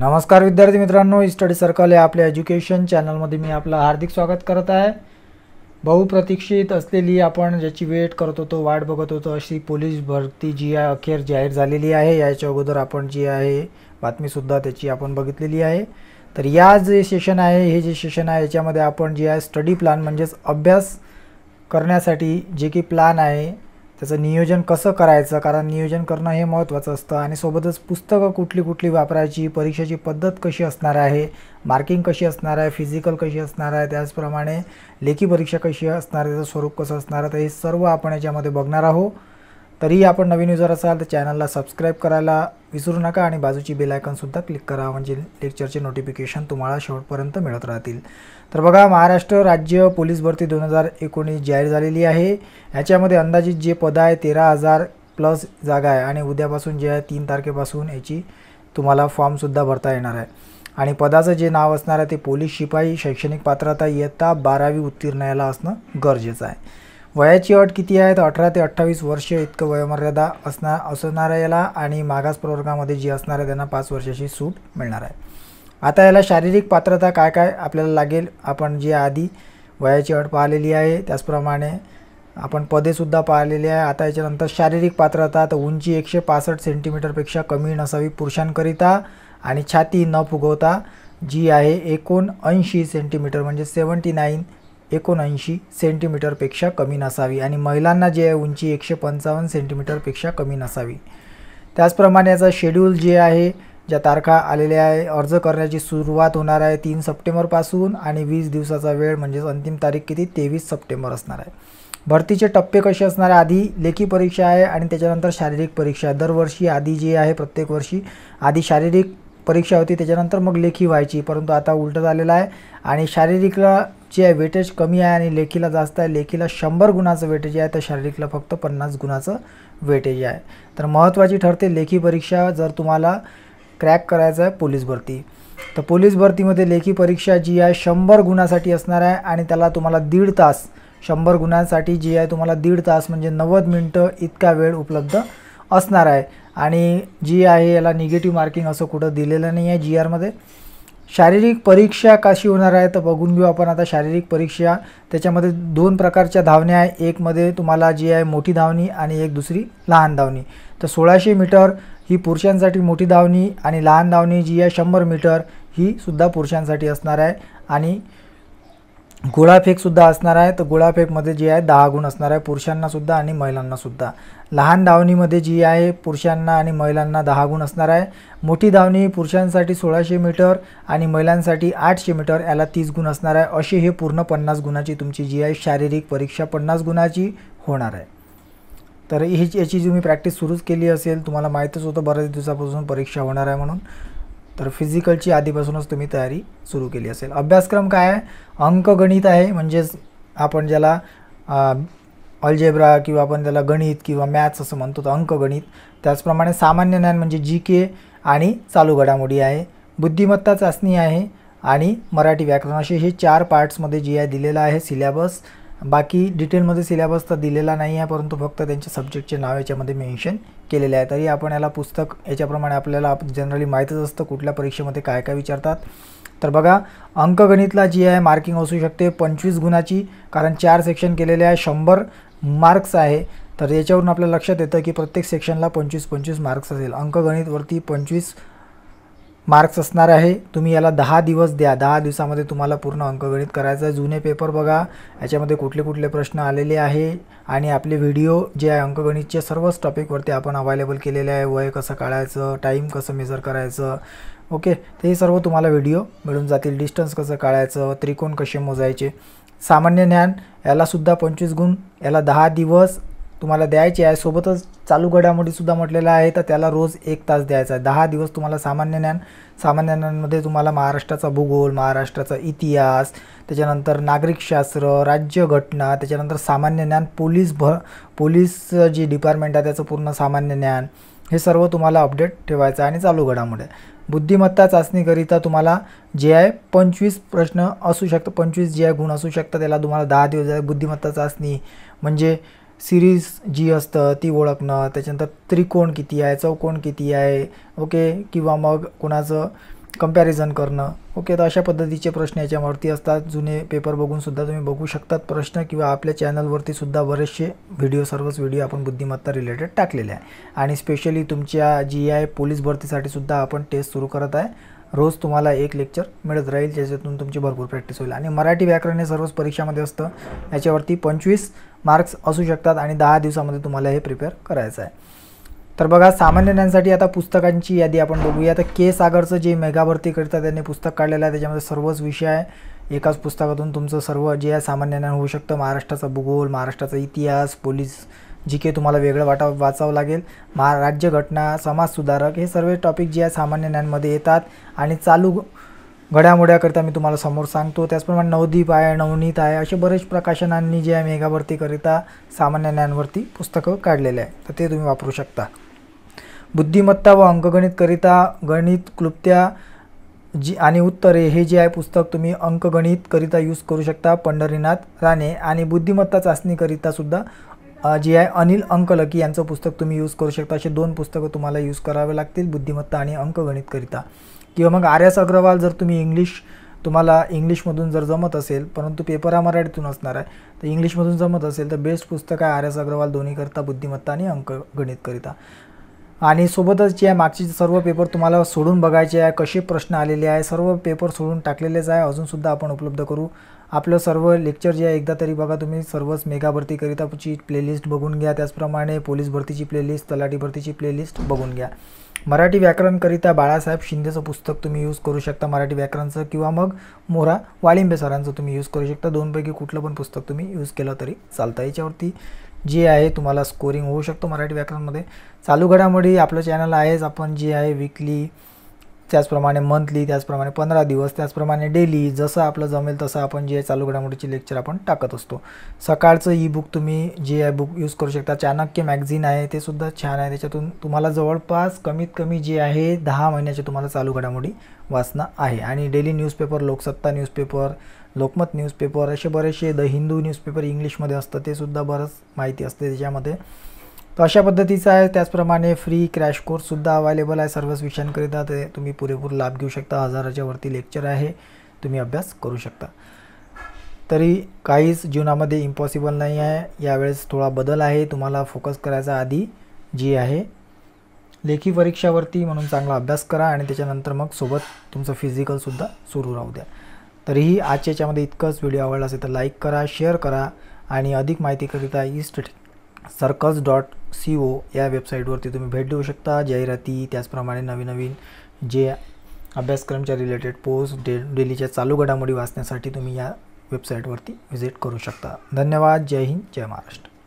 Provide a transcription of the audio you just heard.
नमस्कार विद्यार्थी मित्रांनो स्टडी सर्कल या आपल्या एज्युकेशन चॅनलमध्ये मी आपलं हार्दिक स्वागत करत आहे बहुप्रतीक्षित असलेली आपण ज्याची वेट करत होतो वाट बघत होतो अशी पोलीस भरती जी आहे अखेर जाहीर झालेली आहे याच्या अगोदर आपण जी आहे बातमीसुद्धा त्याची आपण बघितलेली आहे तर या जे सेशन आहे हे जे सेशन आहे याच्यामध्ये आपण जे आहे स्टडी प्लॅन म्हणजेच अभ्यास करण्यासाठी जे की प्लॅन आहे त्याचं नियोजन कसं करायचं कारण नियोजन करणं हे महत्त्वाचं असतं आणि सोबतच पुस्तकं कुठली कुठली वापरायची परीक्षेची पद्धत कशी असणार आहे मार्किंग कशी असणार आहे फिजिकल कशी असणार आहे त्याचप्रमाणे लेखी परीक्षा कशी असणार आहे त्याचं स्वरूप कसं असणार आहे तर हे सर्व आपण याच्यामध्ये बघणार आहोत तरीही आपण नवीन युजर असाल तर चॅनलला सबस्क्राईब करायला विसरू नका आणि बाजूची बेल क्लिक करा म्हणजे लेक्चरचे नोटिफिकेशन तुम्हाला शेवटपर्यंत मिळत राहतील तर बघा महाराष्ट्र राज्य पोलीस भरती दोन हजार एकोणीस जाहीर झालेली आहे याच्यामध्ये अंदाजित जे पद आहे तेरा हजार प्लस जागा आहे आणि उद्यापासून जे आहे तीन तारखेपासून याची तुम्हाला फॉर्मसुद्धा भरता येणार आहे आणि पदाचं जे नाव असणार आहे ते पोलीस शिपाई शैक्षणिक पात्रता इयत्ता बारावी उत्तीर्ण असणं गरजेचं आहे वयाची अट किती आहे तर अठरा ते अठ्ठावीस वर्ष इतकं वयोमर्यादा असणार याला आणि मागास प्रवर्गामध्ये जी असणार आहे त्यांना पाच वर्षाची सूट मिळणार आहे आता याला शारीरिक पात्रता काय काय आपल्याला लागेल आपण जी आधी वयाची अट पाहिलेली आहे त्याचप्रमाणे आपण पदेसुद्धा पाहिलेली आहे आता याच्यानंतर शारीरिक पात्रता तर उंची एकशे पासष्ट सेंटीमीटरपेक्षा कमी नसावी पुरुषांकरिता आणि छाती न फुगवता जी आहे एकोणऐंशी सेंटीमीटर म्हणजे सेवन्टी नाईन एकोणऐंशी सेंटीमीटरपेक्षा कमी नसावी आणि महिलांना जे आहे उंची एकशे पंचावन्न सेंटीमीटरपेक्षा कमी नसावी त्याचप्रमाणे याचा शेड्यूल जे आहे ज्या तारखा आलेल्या आहे अर्ज करण्याची सुरुवात होणार आहे तीन सप्टेंबरपासून आणि वीस दिवसाचा वेळ म्हणजेच अंतिम तारीख किती तेवीस सप्टेंबर असणार आहे भरतीचे टप्पे कसे असणार आहे आधी लेखी परीक्षा आहे आणि त्याच्यानंतर शारीरिक परीक्षा दरवर्षी आधी जी आहे प्रत्येक वर्षी आधी शारीरिक परीक्षा होती त्याच्यानंतर मग लेखी व्हायची परंतु आता उलटं झालेलं आहे आणि शारीरिकला जे आहे वेटेज कमी आहे आणि लेखीला जास्त आहे लेखीला शंभर गुणाचं वेटेज आहे तर शारीरिकला फक्त पन्नास गुणाचं वेटेज आहे तर महत्त्वाची ठरते लेखी परीक्षा जर तुम्हाला क्रॅक करायचं आहे पोलीस भरती तर पोलीस भरतीमध्ये लेखी परीक्षा जी आहे शंभर गुणासाठी असणार आहे आणि त्याला तुम्हाला दीड तास शंभर गुणांसाठी जी आहे तुम्हाला दीड तास म्हणजे नव्वद मिनटं इतका वेळ उपलब्ध असणार आहे आणि जी आहे याला निगेटिव्ह मार्किंग असं कुठं दिलेलं नाही आहे जी आरमध्ये शारीरिक परीक्षा कशी होणार आहे तर बघून घेऊ आपण आता शारीरिक परीक्षा त्याच्यामध्ये दोन प्रकारच्या धावण्या आहे एकमध्ये तुम्हाला जी आहे मोठी धावणी आणि एक दुसरी लहान धावणी तर सोळाशे मीटर ही पुरुषांसाठी मोठी धावणी आणि लहान धावणी जी आहे शंभर मीटर ही सुद्धा पुरुषांसाठी असणार आहे आणि गोळाफेकसुद्धा असणार आहे तर गुळाफेकमध्ये जी आहे दहा गुण असणार आहे पुरुषांनासुद्धा आणि महिलांनासुद्धा लहान धावणीमध्ये जी आहे पुरुषांना आणि महिलांना दहा गुण असणार आहे मोठी धावणी पुरुषांसाठी सोळाशे मीटर आणि महिलांसाठी आठशे मीटर याला तीस गुण असणार आहे अशी हे पूर्ण पन्नास गुणाची तुमची जी आहे शारीरिक परीक्षा पन्नास गुणाची होणार आहे तर ही याची तुम्ही प्रॅक्टिस सुरूच केली असेल तुम्हाला माहीतच होतं बऱ्याच दिवसापासून परीक्षा होणार आहे म्हणून तर फिजिकलची आधीपासूनच तुम्ही तयारी सुरू केली असेल अभ्यासक्रम काय आहे अंकगणित आहे म्हणजेच आपण ज्याला अल्जेब्रा किंवा आपण त्याला गणित किंवा मॅथ्स असं म्हणतो तर अंकगणित त्याचप्रमाणे सामान्य ज्ञान म्हणजे जी के आणि चालू घडामोडी आहे बुद्धिमत्ता चाचणी आहे आणि मराठी व्याकरण असे हे चार पार्ट्समध्ये जी आहे दिलेलं आहे सिलेबस बाकी डिटेलमध्ये सिलेबस तर दिलेला नाही आहे परंतु फक्त त्यांच्या सब्जेक्टचे नाव याच्यामध्ये मेन्शन केलेले आहे तरी आपण याला पुस्तक याच्याप्रमाणे आपल्याला जनरली माहीतच असतं कुठल्या परीक्षेमध्ये काय काय विचारतात तर बघा अंकगणितला जी आहे मार्किंग असू शकते पंचवीस गुणाची कारण चार सेक्शन केलेले आहे शंभर मार्क्स आहे तर याच्यावरून आपल्या लक्षात येतं की प्रत्येक सेक्शनला पंचवीस पंचवीस मार्क्स असेल अंकगणितवरती पंचवीस मार्क्स असणार आहे तुम्ही याला दहा दिवस द्या दहा दिवसामध्ये तुम्हाला पूर्ण अंकगणित करायचं आहे जुने पेपर बघा याच्यामध्ये कुठले कुठले प्रश्न आलेले आहे आणि आपले व्हिडिओ जे आहे अंकगणितचे सर्वच टॉपिकवरती आपण अवेलेबल केलेले आहे वय कसं काढायचं टाईम कसं मेजर करायचं ओके ते सर्व तुम्हाला व्हिडिओ मिळून जातील डिस्टन्स कसं काढायचं त्रिकोण कसे मोजायचे सामान्य ज्ञान यालासुद्धा पंचवीस गुण याला दहा दिवस तुम्हाला द्यायचे आहे सोबतच चालू सुद्धा म्हटलेला आहे तर त्याला रोज एक तास द्यायचा आहे दहा दिवस तुम्हाला सामान्य ज्ञान सामान्य ज्ञानांमध्ये तुम्हाला महाराष्ट्राचा भूगोल महाराष्ट्राचा इतिहास त्याच्यानंतर नागरिकशास्त्र राज्यघटना त्याच्यानंतर सामान्य ज्ञान पोलीस भ पोलीस जी डिपार्टमेंट आहे त्याचं पूर्ण सामान्य ज्ञान हे सर्व तुम्हाला अपडेट ठेवायचं आहे आणि चालू घडामोडी बुद्धिमत्ता चाचणीकरिता तुम्हाला जे आहे पंचवीस प्रश्न असू शकतं पंचवीस जे आहे गुण असू शकतात त्याला तुम्हाला दहा दिवस बुद्धिमत्ता चाचणी म्हणजे सिरीज जी असतं ती ओळखणं त्याच्यानंतर त्रिकोण किती आहे चौकोण किती आहे ओके किंवा मग कोणाचं कंपॅरिझन करणं ओके तर अशा पद्धतीचे प्रश्न याच्यावरती असतात जुने पेपर बघूनसुद्धा तुम्ही बघू शकतात प्रश्न किंवा आपल्या चॅनलवरतीसुद्धा सुद्धा बरेचसे व्हिडिओ सर्वच व्हिडिओ आपण बुद्धिमत्ता रिलेटेड टाकलेले आहे आणि स्पेशली तुमच्या जी आय पोलीस भरतीसाठी सुद्धा आपण टेस्ट सुरू करत आहे रोज तुम्हाला एक लेक्चर मिळत राहील ज्याच्यातून तुमची भरपूर प्रॅक्टिस होईल आणि मराठी व्याकरण हे सर्वच परीक्षामध्ये असतं याच्यावरती पंचवीस मार्क्स असू शकतात आणि दहा दिवसामध्ये तुम्हाला हे प्रिपेअर करायचं आहे तर बघा सामान्य सामान्यांसाठी आता पुस्तकांची यादी आपण बघूया तर के सागरचं जे मेगा करतात त्यांनी पुस्तक काढलेलं आहे त्याच्यामध्ये सर्वच विषय आहे एकाच पुस्तकातून तुमचं सर्व जे आहे सामान्य ज्ञान होऊ शकतं महाराष्ट्राचा भूगोल महाराष्ट्राचा इतिहास पोलीस जी के तुम्हाला वेगळं वाटा वाचावं लागेल महा राज्यघटना समाजसुधारक हे सर्व टॉपिक जे आहे सामान्य ज्ञानमध्ये येतात आणि चालू घड्यामोड्याकरिता मी तुम्हाला समोर सांगतो त्याचप्रमाणे नवदीप आहे नवनीत आहे असे बरेच प्रकाशनांनी जे आहे मेघावरतीकरिता सामान्य ज्ञानवरती पुस्तकं काढलेले आहे तर ते तुम्ही वापरू शकता बुद्धिमत्ता व अंकगणितकरिता गणित क्लुप्त्या जी आणि उत्तरे हे जे आहे पुस्तक तुम्ही अंकगणितकरिता यूज करू शकता पंढरीनाथ राणे आणि बुद्धिमत्ता चाचणीकरिता सुद्धा जे आहे अनिल अंकलकी यांचं पुस्तक तुम्ही यूज करू शकता असे दोन पुस्तकं तुम्हाला यूज करावे लागतील बुद्धिमत्ता आणि अंकगणितकरिता किंवा मग आर एस अग्रवाल जर तुम्ही इंग्लिश तुम्हाला इंग्लिशमधून जर जमत असेल परंतु पेपर हा मराठीतून असणार आहे तर इंग्लिशमधून जमत असेल तर बेस्ट पुस्तक आहे आर एस अग्रवाल दोन्हीकरता बुद्धिमत्ता आणि अंक गणितकरिता आणि सोबतच जे आहे मागचे सर्व पेपर तुम्हाला सोडून बघायचे आहे कसे प्रश्न आलेले आहे सर्व पेपर सोडून टाकलेलेच आहे अजूनसुद्धा आपण उपलब्ध करू आपलं सर्व लेक्चर जे आहे एकदा तरी बघा तुम्ही सर्वच मेगा भरतीकरिताची प्लेलिस्ट बघून घ्या त्याचप्रमाणे पोलीस भरतीची प्लेलिस्ट तलाठी भरतीची प्लेलिस्ट बघून घ्या मराठी व्याकरणकरिता बाळासाहेब शिंदेचं पुस्तक तुम्ही यूज करू शकता मराठी व्याकरणचं किंवा मग मोरा वाळिंबे सरांचं तुम्ही यूज करू शकता दोनपैकी कुठलं पण पुस्तक तुम्ही यूज केलं तरी चालतं याच्यावरती जे आहे तुम्हाला स्कोरिंग होऊ शकतो मराठी व्याकरणमध्ये चालू घडामोडी आपलं चॅनल आहेच आपण जे आहे वीकली त्याचप्रमाणे मंथली त्याचप्रमाणे पंधरा दिवस त्याचप्रमाणे डेली जसं आपलं जमेल तसं आपण जे चालू घडामोडीची लेक्चर आपण टाकत असतो सकाळचं ई बुक तुम्ही जे आहे बुक यूज करू शकता चाणक्य मॅगझिन आहे ते सुद्धा छान आहे त्याच्यातून तुम्हाला जवळपास कमीत कमी जे आहे दहा महिन्याचे तुम्हाला चालू घडामोडी वाचणं आहे आणि daily newspaper Loksatta newspaper Lokmat newspaper असे बरेचसे द हिंदू न्यूजपेपर इंग्लिशमध्ये असतं ते सुद्धा बरंच माहिती असते त्याच्यामध्ये तो अशा पद्धतीचा आहे त्याचप्रमाणे फ्री क्रॅश कोर्ससुद्धा अवेलेबल आहे सर्वच विषयांकरिता ते तुम्ही पुरेपूर लाभ घेऊ शकता हजाराच्या वरती लेक्चर आहे तुम्ही अभ्यास करू शकता तरी काहीच जीवनामध्ये इम्पॉसिबल नाही आहे यावेळेस थोडा बदल आहे तुम्हाला फोकस करायचा आधी जी आहे लेखी परीक्षावरती म्हणून चांगला अभ्यास करा आणि त्याच्यानंतर मग सोबत तुमचं फिजिकलसुद्धा सुरू राहू द्या तरीही आजच्या याच्यामध्ये इतकंच व्हिडिओ आवडला असेल तर लाईक करा शेअर करा आणि अधिक माहितीकरिता east circles dot C O या वेबसाईटवरती तुम्ही भेट देऊ शकता जाहिराती त्याचप्रमाणे नवीन नवीन जे अभ्यासक्रमच्या रिलेटेड पोस्ट डे डेलीच्या चालू घडामोडी वाचण्यासाठी तुम्ही या वेबसाईटवरती व्हिजिट करू शकता धन्यवाद जय हिंद जय महाराष्ट्र